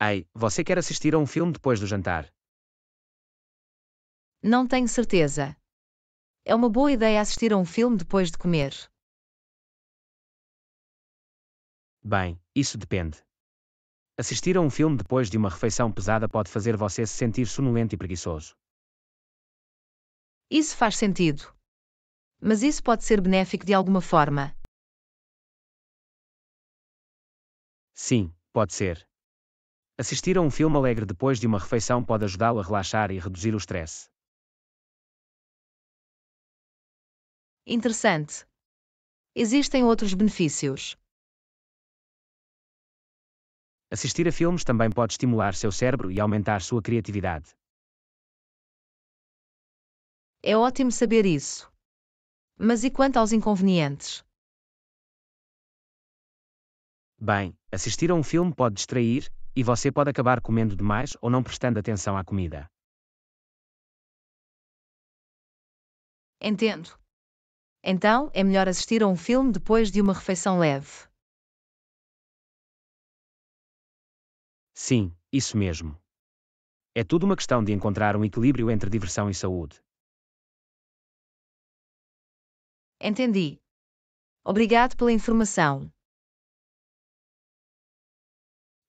Ei, você quer assistir a um filme depois do jantar? Não tenho certeza. É uma boa ideia assistir a um filme depois de comer. Bem, isso depende. Assistir a um filme depois de uma refeição pesada pode fazer você se sentir sonolento e preguiçoso. Isso faz sentido. Mas isso pode ser benéfico de alguma forma. Sim, pode ser. Assistir a um filme alegre depois de uma refeição pode ajudá-lo a relaxar e reduzir o stress. Interessante. Existem outros benefícios. Assistir a filmes também pode estimular seu cérebro e aumentar sua criatividade. É ótimo saber isso. Mas e quanto aos inconvenientes? Bem, assistir a um filme pode distrair, e você pode acabar comendo demais ou não prestando atenção à comida. Entendo. Então, é melhor assistir a um filme depois de uma refeição leve. Sim, isso mesmo. É tudo uma questão de encontrar um equilíbrio entre diversão e saúde. Entendi. Obrigado pela informação.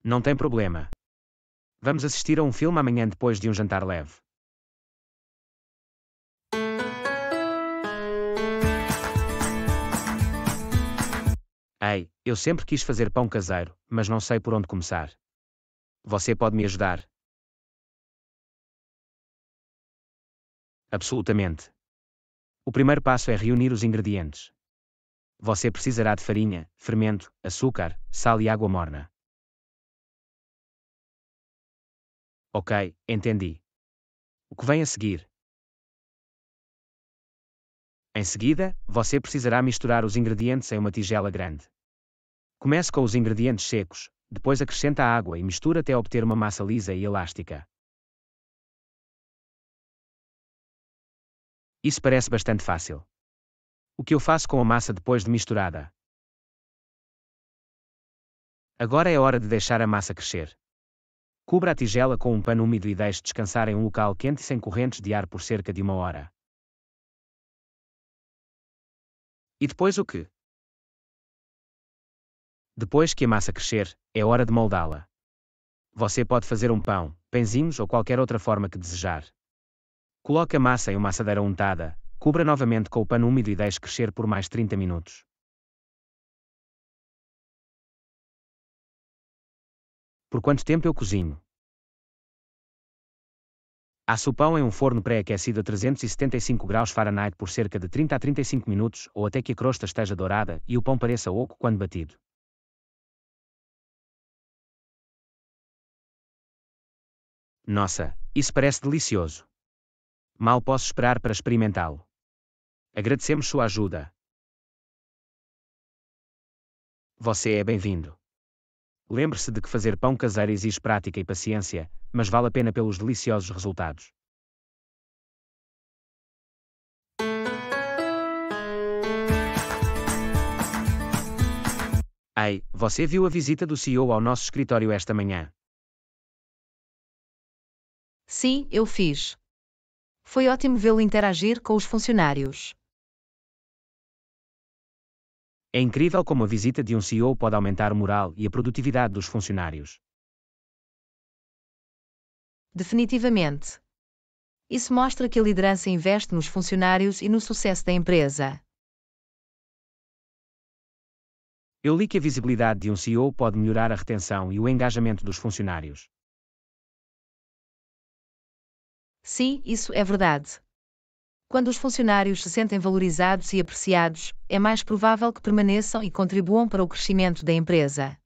Não tem problema. Vamos assistir a um filme amanhã depois de um jantar leve. Ei, eu sempre quis fazer pão caseiro, mas não sei por onde começar. Você pode me ajudar? Absolutamente. O primeiro passo é reunir os ingredientes. Você precisará de farinha, fermento, açúcar, sal e água morna. Ok, entendi. O que vem a seguir? Em seguida, você precisará misturar os ingredientes em uma tigela grande. Comece com os ingredientes secos, depois acrescenta a água e mistura até obter uma massa lisa e elástica. Isso parece bastante fácil. O que eu faço com a massa depois de misturada? Agora é hora de deixar a massa crescer. Cubra a tigela com um pano úmido e deixe descansar em um local quente sem correntes de ar por cerca de uma hora. E depois o que? Depois que a massa crescer, é hora de moldá-la. Você pode fazer um pão, pãezinhos ou qualquer outra forma que desejar. Coloque a massa em uma assadeira untada, cubra novamente com o pano úmido e deixe crescer por mais 30 minutos. Por quanto tempo eu cozinho? Asso o pão em um forno pré-aquecido a 375 graus Fahrenheit por cerca de 30 a 35 minutos ou até que a crosta esteja dourada e o pão pareça oco quando batido. Nossa, isso parece delicioso. Mal posso esperar para experimentá-lo. Agradecemos sua ajuda. Você é bem-vindo. Lembre-se de que fazer pão caseiro exige prática e paciência, mas vale a pena pelos deliciosos resultados. Ei, você viu a visita do CEO ao nosso escritório esta manhã? Sim, eu fiz. Foi ótimo vê-lo interagir com os funcionários. É incrível como a visita de um CEO pode aumentar o moral e a produtividade dos funcionários. Definitivamente. Isso mostra que a liderança investe nos funcionários e no sucesso da empresa. Eu li que a visibilidade de um CEO pode melhorar a retenção e o engajamento dos funcionários. Sim, isso é verdade. Quando os funcionários se sentem valorizados e apreciados, é mais provável que permaneçam e contribuam para o crescimento da empresa.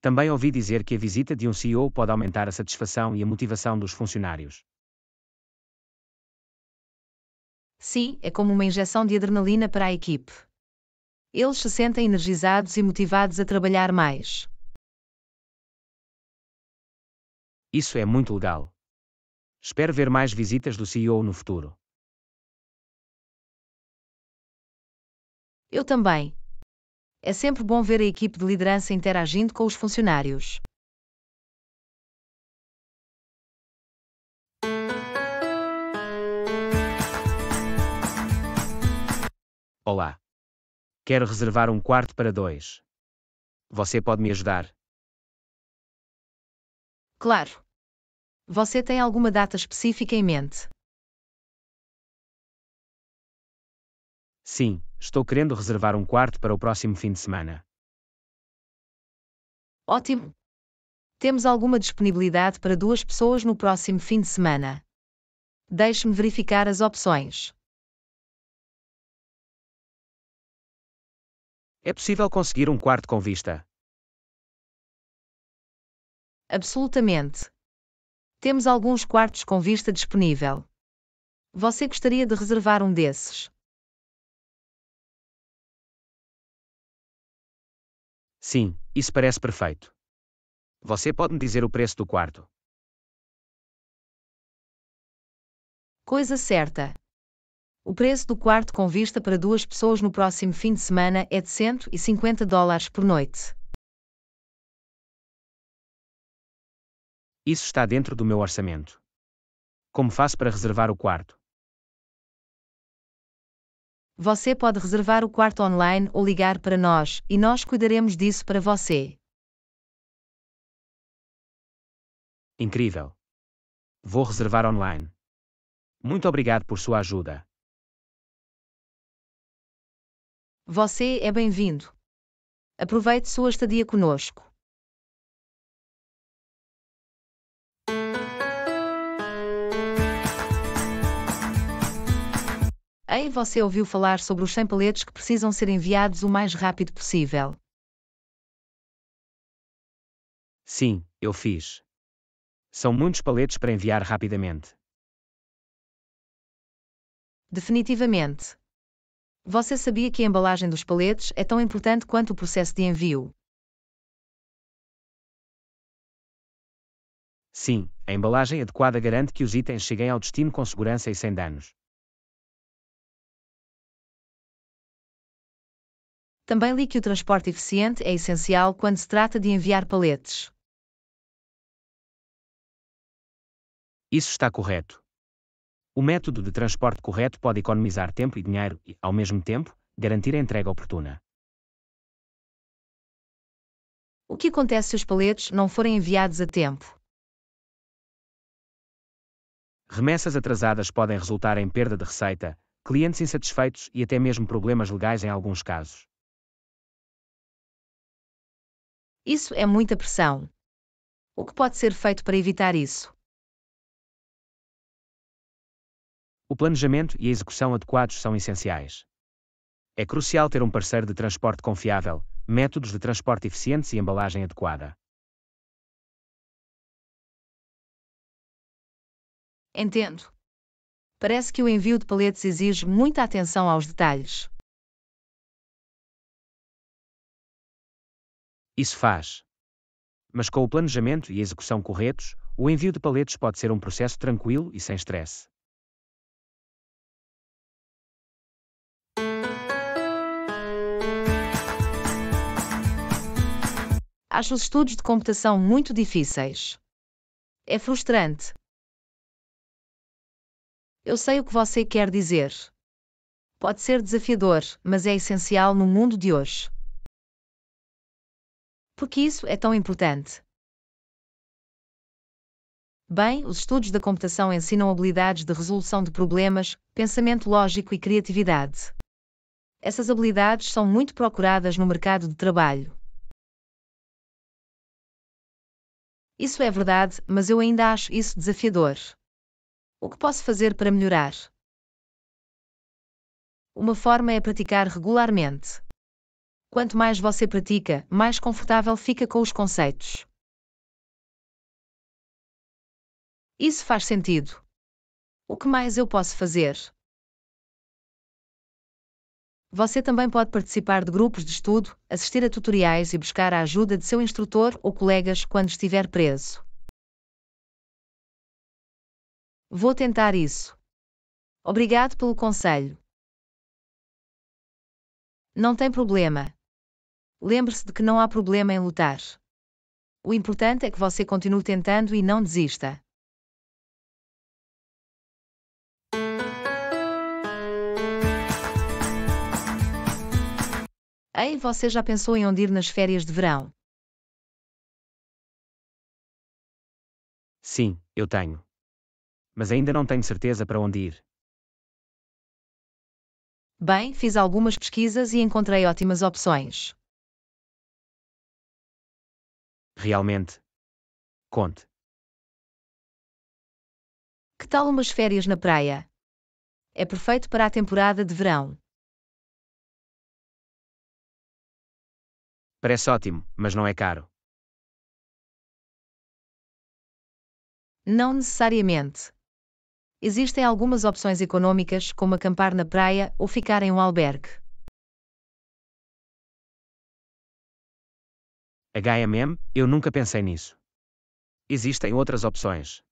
Também ouvi dizer que a visita de um CEO pode aumentar a satisfação e a motivação dos funcionários. Sim, é como uma injeção de adrenalina para a equipe. Eles se sentem energizados e motivados a trabalhar mais. Isso é muito legal. Espero ver mais visitas do CEO no futuro. Eu também. É sempre bom ver a equipe de liderança interagindo com os funcionários. Olá. Quero reservar um quarto para dois. Você pode me ajudar? Claro. Você tem alguma data específica em mente? Sim, estou querendo reservar um quarto para o próximo fim de semana. Ótimo! Temos alguma disponibilidade para duas pessoas no próximo fim de semana? Deixe-me verificar as opções. É possível conseguir um quarto com vista? Absolutamente. Temos alguns quartos com vista disponível. Você gostaria de reservar um desses? Sim, isso parece perfeito. Você pode me dizer o preço do quarto? Coisa certa. O preço do quarto com vista para duas pessoas no próximo fim de semana é de 150 dólares por noite. Isso está dentro do meu orçamento. Como faço para reservar o quarto? Você pode reservar o quarto online ou ligar para nós, e nós cuidaremos disso para você. Incrível! Vou reservar online. Muito obrigado por sua ajuda. Você é bem-vindo. Aproveite sua estadia conosco. E você ouviu falar sobre os 100 paletes que precisam ser enviados o mais rápido possível? Sim, eu fiz. São muitos paletes para enviar rapidamente. Definitivamente. Você sabia que a embalagem dos paletes é tão importante quanto o processo de envio? Sim, a embalagem adequada garante que os itens cheguem ao destino com segurança e sem danos. Também li que o transporte eficiente é essencial quando se trata de enviar paletes. Isso está correto. O método de transporte correto pode economizar tempo e dinheiro e, ao mesmo tempo, garantir a entrega oportuna. O que acontece se os paletes não forem enviados a tempo? Remessas atrasadas podem resultar em perda de receita, clientes insatisfeitos e até mesmo problemas legais em alguns casos. Isso é muita pressão. O que pode ser feito para evitar isso? O planejamento e a execução adequados são essenciais. É crucial ter um parceiro de transporte confiável, métodos de transporte eficientes e embalagem adequada. Entendo. Parece que o envio de paletes exige muita atenção aos detalhes. Isso faz. Mas com o planejamento e execução corretos, o envio de paletes pode ser um processo tranquilo e sem stress. Acho os estudos de computação muito difíceis. É frustrante. Eu sei o que você quer dizer. Pode ser desafiador, mas é essencial no mundo de hoje. Porque isso é tão importante. Bem, os estudos da computação ensinam habilidades de resolução de problemas, pensamento lógico e criatividade. Essas habilidades são muito procuradas no mercado de trabalho. Isso é verdade, mas eu ainda acho isso desafiador. O que posso fazer para melhorar? Uma forma é praticar regularmente. Quanto mais você pratica, mais confortável fica com os conceitos. Isso faz sentido. O que mais eu posso fazer? Você também pode participar de grupos de estudo, assistir a tutoriais e buscar a ajuda de seu instrutor ou colegas quando estiver preso. Vou tentar isso. Obrigado pelo conselho. Não tem problema. Lembre-se de que não há problema em lutar. O importante é que você continue tentando e não desista. Ei, você já pensou em onde ir nas férias de verão? Sim, eu tenho. Mas ainda não tenho certeza para onde ir. Bem, fiz algumas pesquisas e encontrei ótimas opções. Realmente. Conte. Que tal umas férias na praia? É perfeito para a temporada de verão. Parece ótimo, mas não é caro. Não necessariamente. Existem algumas opções econômicas, como acampar na praia ou ficar em um albergue. HMM, eu nunca pensei nisso. Existem outras opções.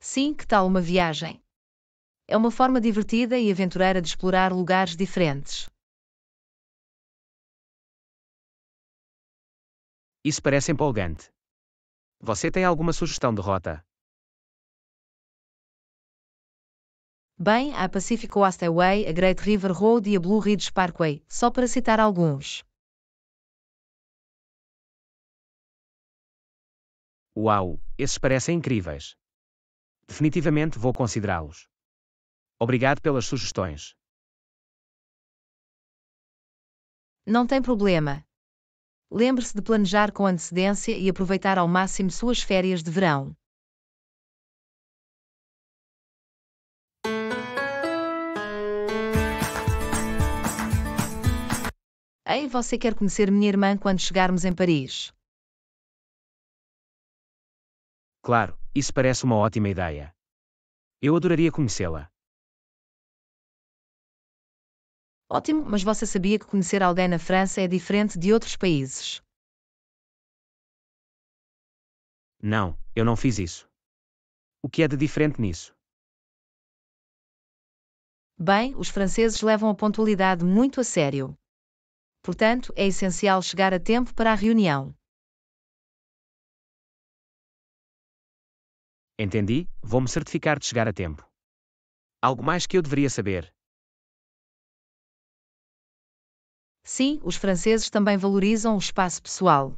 Sim, que tal uma viagem? É uma forma divertida e aventureira de explorar lugares diferentes. Isso parece empolgante. Você tem alguma sugestão de rota? Bem, há Pacific Highway, a Great River Road e a Blue Ridge Parkway, só para citar alguns. Uau, esses parecem incríveis. Definitivamente vou considerá-los. Obrigado pelas sugestões. Não tem problema. Lembre-se de planejar com antecedência e aproveitar ao máximo suas férias de verão. Ei, você quer conhecer minha irmã quando chegarmos em Paris? Claro, isso parece uma ótima ideia. Eu adoraria conhecê-la. Ótimo, mas você sabia que conhecer alguém na França é diferente de outros países? Não, eu não fiz isso. O que é de diferente nisso? Bem, os franceses levam a pontualidade muito a sério. Portanto, é essencial chegar a tempo para a reunião. Entendi, vou-me certificar de chegar a tempo. Algo mais que eu deveria saber. Sim, os franceses também valorizam o espaço pessoal.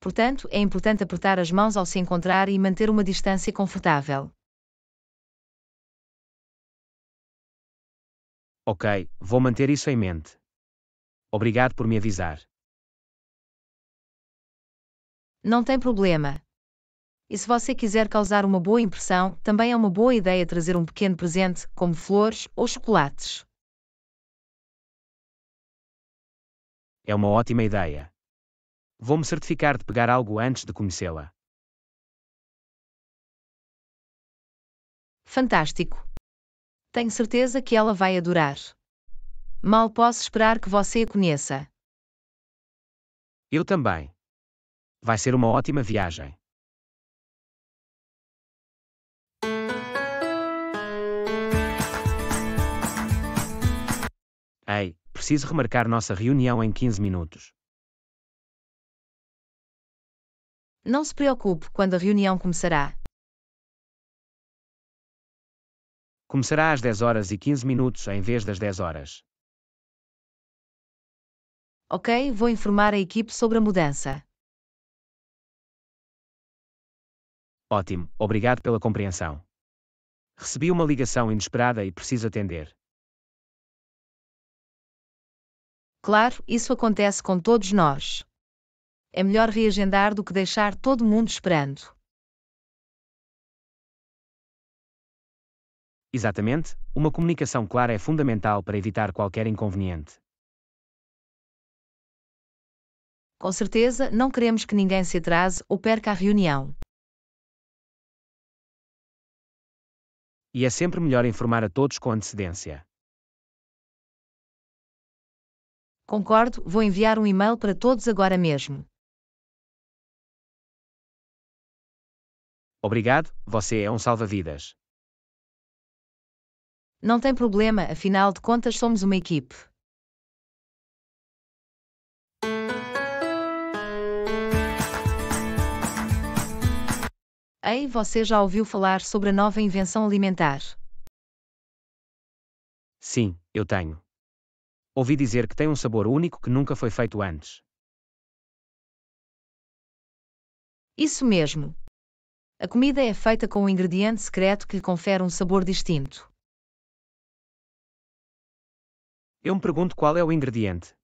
Portanto, é importante apertar as mãos ao se encontrar e manter uma distância confortável. Ok, vou manter isso em mente. Obrigado por me avisar. Não tem problema. E se você quiser causar uma boa impressão, também é uma boa ideia trazer um pequeno presente, como flores ou chocolates. É uma ótima ideia. Vou-me certificar de pegar algo antes de conhecê-la. Fantástico! Tenho certeza que ela vai adorar. Mal posso esperar que você a conheça. Eu também. Vai ser uma ótima viagem. Ei, preciso remarcar nossa reunião em 15 minutos. Não se preocupe quando a reunião começará. Começará às 10 horas e 15 minutos em vez das 10 horas. Ok, vou informar a equipe sobre a mudança. Ótimo, obrigado pela compreensão. Recebi uma ligação inesperada e preciso atender. Claro, isso acontece com todos nós. É melhor reagendar do que deixar todo mundo esperando. Exatamente, uma comunicação clara é fundamental para evitar qualquer inconveniente. Com certeza, não queremos que ninguém se atrase ou perca a reunião. E é sempre melhor informar a todos com antecedência. Concordo, vou enviar um e-mail para todos agora mesmo. Obrigado, você é um salva-vidas. Não tem problema, afinal de contas somos uma equipe. Ei, você já ouviu falar sobre a nova invenção alimentar? Sim, eu tenho ouvi dizer que tem um sabor único que nunca foi feito antes. Isso mesmo. A comida é feita com um ingrediente secreto que lhe confere um sabor distinto. Eu me pergunto qual é o ingrediente.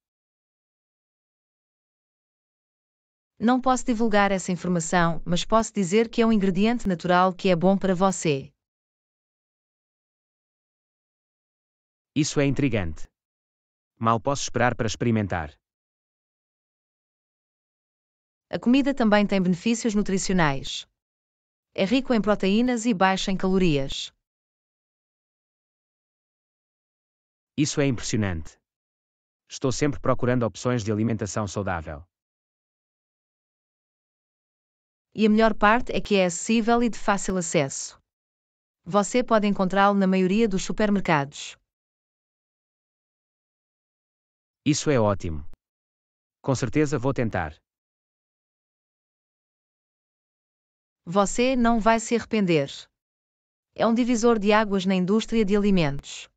Não posso divulgar essa informação, mas posso dizer que é um ingrediente natural que é bom para você. Isso é intrigante. Mal posso esperar para experimentar. A comida também tem benefícios nutricionais. É rico em proteínas e baixo em calorias. Isso é impressionante. Estou sempre procurando opções de alimentação saudável. E a melhor parte é que é acessível e de fácil acesso. Você pode encontrá-lo na maioria dos supermercados. Isso é ótimo. Com certeza vou tentar. Você não vai se arrepender. É um divisor de águas na indústria de alimentos.